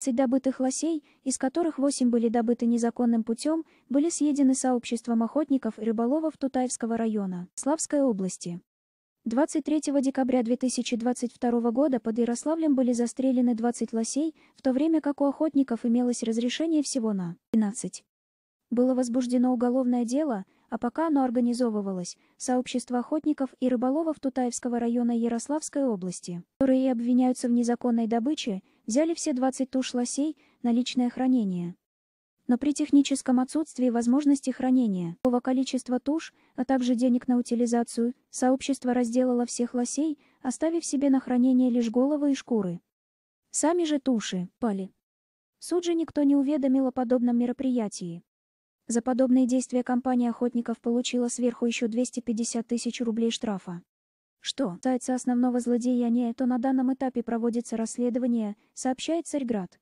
20 добытых лосей, из которых 8 были добыты незаконным путем, были съедены сообществом охотников и рыболовов Тутаевского района, Славской области. 23 декабря 2022 года под Ярославлем были застрелены 20 лосей, в то время как у охотников имелось разрешение всего на 15. Было возбуждено уголовное дело, а пока оно организовывалось, сообщество охотников и рыболовов Тутаевского района Ярославской области, которые обвиняются в незаконной добыче, Взяли все 20 туш лосей на личное хранение. Но при техническом отсутствии возможности хранения такого количества туш, а также денег на утилизацию, сообщество разделало всех лосей, оставив себе на хранение лишь головы и шкуры. Сами же туши пали. Суд же никто не уведомил о подобном мероприятии. За подобные действия компания охотников получила сверху еще 250 тысяч рублей штрафа. Что касается основного злодеяния, то на данном этапе проводится расследование, сообщает Царьград.